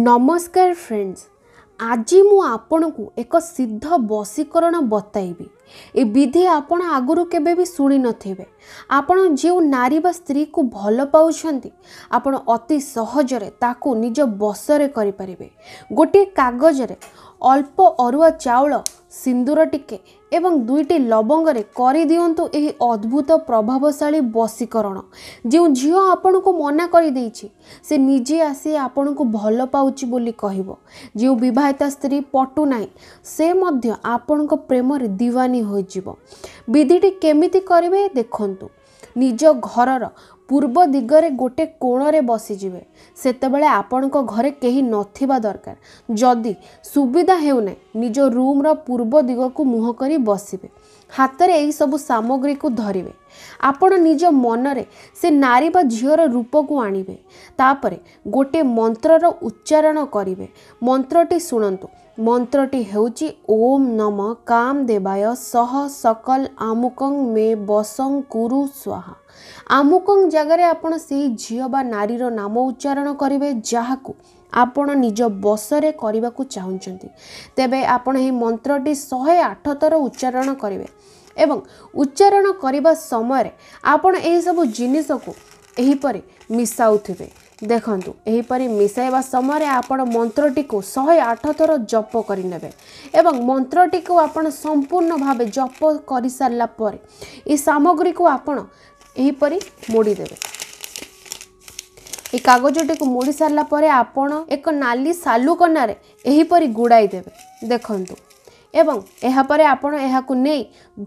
ନମସ୍କାର ଫ୍ରେଣ୍ଡସ୍ ଆଜି ମୁଁ ଆପଣଙ୍କୁ ଏକ ସିଦ୍ଧ ବଶୀକରଣ ବତାଇବି ଏ ବିଧି ଆପଣ ଆଗରୁ କେବେ ବି ଶୁଣିନଥିବେ ଆପଣ ଯେଉଁ ନାରୀ ବା ସ୍ତ୍ରୀକୁ ଭଲ ପାଉଛନ୍ତି ଆପଣ ଅତି ସହଜରେ ତାକୁ ନିଜ ବଶରେ କରିପାରିବେ ଗୋଟିଏ କାଗଜରେ ଅଳ୍ପ ଅରୁଆ ଚାଉଳ ସିନ୍ଦୁର ଟିକେ ଏବଂ ଦୁଇଟି ଲବଙ୍ଗରେ କରିଦିଅନ୍ତୁ ଏହି ଅଦ୍ଭୁତ ପ୍ରଭାବଶାଳୀ ବଶୀକରଣ ଯେଉଁ ଝିଅ ଆପଣଙ୍କୁ ମନା କରିଦେଇଛି ସେ ନିଜେ ଆସି ଆପଣଙ୍କୁ ଭଲ ପାଉଛି ବୋଲି କହିବ ଯେଉଁ ବିବାହିତା ସ୍ତ୍ରୀ ପଟୁ ନାହିଁ ସେ ମଧ୍ୟ ଆପଣଙ୍କ ପ୍ରେମରେ ଦିୱାନୀ ହୋଇଯିବ ବିଧିଟି କେମିତି କରିବେ ଦେଖନ୍ତୁ ନିଜ ଘରର ପୂର୍ବ ଦିଗରେ ଗୋଟେ କୋଣରେ ବସିଯିବେ ସେତେବେଳେ ଆପଣଙ୍କ ଘରେ କେହି ନଥିବା ଦରକାର ଯଦି ସୁବିଧା ହେଉନାହିଁ ନିଜ ରୁମ୍ର ପୂର୍ବ ଦିଗକୁ ମୁହଁ କରି ବସିବେ ହାତରେ ଏହିସବୁ ସାମଗ୍ରୀକୁ ଧରିବେ ଆପଣ ନିଜ ମନରେ ସେ ନାରୀ ବା ଝିଅର ରୂପକୁ ଆଣିବେ ତାପରେ ଗୋଟିଏ ମନ୍ତ୍ରର ଉଚ୍ଚାରଣ କରିବେ ମନ୍ତ୍ରଟି ଶୁଣନ୍ତୁ ମନ୍ତ୍ରଟି ହେଉଛି ଓମ୍ ନମ କାମ ଦେବାୟ ସହ ସକଲ ଆମୁକଂ ମେ ବସଂ କୁରୁ ସ୍ୱାହା ଆମୁକଂ ଜାଗାରେ ଆପଣ ସେହି ଝିଅ ବା ନାରୀର ନାମ ଉଚ୍ଚାରଣ କରିବେ ଯାହାକୁ ଆପଣ ନିଜ ବସରେ କରିବାକୁ ଚାହୁଁଛନ୍ତି ତେବେ ଆପଣ ଏହି ମନ୍ତ୍ରଟି ଶହେ ଆଠ ଥର ଉଚ୍ଚାରଣ କରିବେ ଏବଂ ଉଚ୍ଚାରଣ କରିବା ସମୟରେ ଆପଣ ଏହିସବୁ ଜିନିଷକୁ ଏହିପରି ମିଶାଉଥିବେ ଦେଖନ୍ତୁ ଏହିପରି ମିଶାଇବା ସମୟରେ ଆପଣ ମନ୍ତ୍ରଟିକୁ ଶହେ ଆଠ ଥର ଜପ କରିନେବେ ଏବଂ ମନ୍ତ୍ରଟିକୁ ଆପଣ ସମ୍ପୂର୍ଣ୍ଣ ଭାବେ ଜପ କରିସାରିଲା ପରେ ଏ ସାମଗ୍ରୀକୁ ଆପଣ ଏହିପରି ମୋଡ଼ି ଦେବେ ଏ କାଗଜଟିକୁ ମୋଡ଼ି ସାରିଲା ପରେ ଆପଣ ଏକ ନାଲି ସାଲୁକନାରେ ଏହିପରି ଗୁଡ଼ାଇ ଦେବେ ଦେଖନ୍ତୁ ଏବଂ ଏହାପରେ ଆପଣ ଏହାକୁ ନେଇ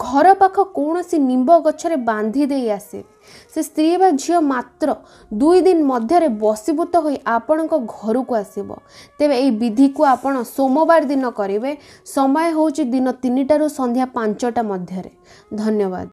ଘର ପାଖ କୌଣସି ନିମ୍ବ ଗଛରେ ବାନ୍ଧି ଦେଇ ଆସେ ସେ ସ୍ତ୍ରୀ ବା ଝିଅ ମାତ୍ର ଦୁଇ ଦିନ ମଧ୍ୟରେ ବସିଭୂତ ହୋଇ ଆପଣଙ୍କ ଘରକୁ ଆସିବ ତେବେ ଏହି ବିଧିକୁ ଆପଣ ସୋମବାର ଦିନ କରିବେ ସମୟ ହେଉଛି ଦିନ ତିନିଟାରୁ ସନ୍ଧ୍ୟା ପାଞ୍ଚଟା ମଧ୍ୟରେ ଧନ୍ୟବାଦ